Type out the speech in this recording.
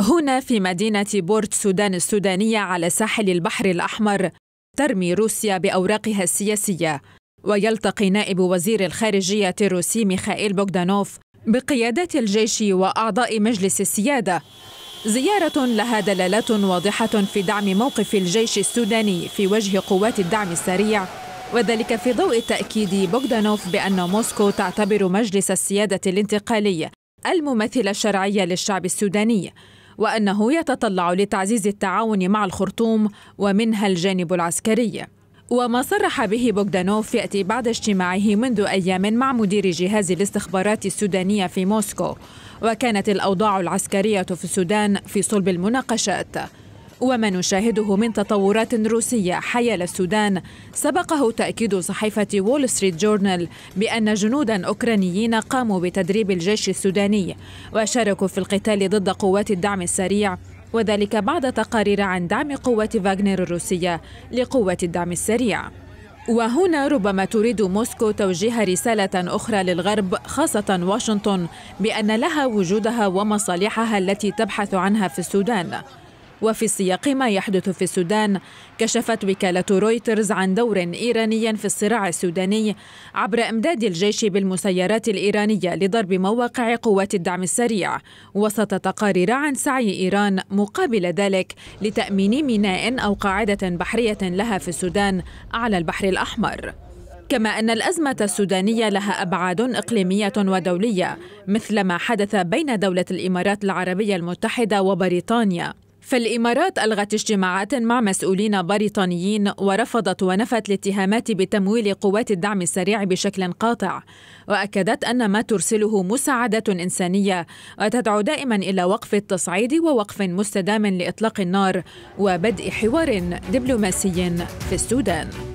هنا في مدينة بورت سودان السودانية على ساحل البحر الأحمر ترمي روسيا بأوراقها السياسية ويلتقي نائب وزير الخارجية الروسي ميخائيل بوغدانوف بقيادة الجيش وأعضاء مجلس السيادة زيارة لها دلالات واضحة في دعم موقف الجيش السوداني في وجه قوات الدعم السريع وذلك في ضوء تأكيد بوغدانوف بأن موسكو تعتبر مجلس السيادة الانتقالي الممثل الشرعي للشعب السوداني وأنه يتطلع لتعزيز التعاون مع الخرطوم ومنها الجانب العسكري وما صرح به بوغدانوف يأتي بعد اجتماعه منذ أيام مع مدير جهاز الاستخبارات السودانية في موسكو وكانت الأوضاع العسكرية في السودان في صلب المناقشات وما نشاهده من تطورات روسية حيال السودان سبقه تأكيد صحيفة وول ستريت جورنال بأن جنودا أوكرانيين قاموا بتدريب الجيش السوداني وشاركوا في القتال ضد قوات الدعم السريع وذلك بعد تقارير عن دعم قوات فاغنر الروسية لقوات الدعم السريع وهنا ربما تريد موسكو توجيه رسالة أخرى للغرب خاصة واشنطن بأن لها وجودها ومصالحها التي تبحث عنها في السودان وفي سياق ما يحدث في السودان كشفت وكالة رويترز عن دور إيراني في الصراع السوداني عبر إمداد الجيش بالمسيرات الإيرانية لضرب مواقع قوات الدعم السريع وسط تقارير عن سعي إيران مقابل ذلك لتأمين ميناء أو قاعدة بحرية لها في السودان على البحر الأحمر كما أن الأزمة السودانية لها أبعاد إقليمية ودولية مثل ما حدث بين دولة الإمارات العربية المتحدة وبريطانيا فالإمارات ألغت اجتماعات مع مسؤولين بريطانيين ورفضت ونفت الاتهامات بتمويل قوات الدعم السريع بشكل قاطع وأكدت أن ما ترسله مساعدة إنسانية وتدعو دائما إلى وقف التصعيد ووقف مستدام لإطلاق النار وبدء حوار دبلوماسي في السودان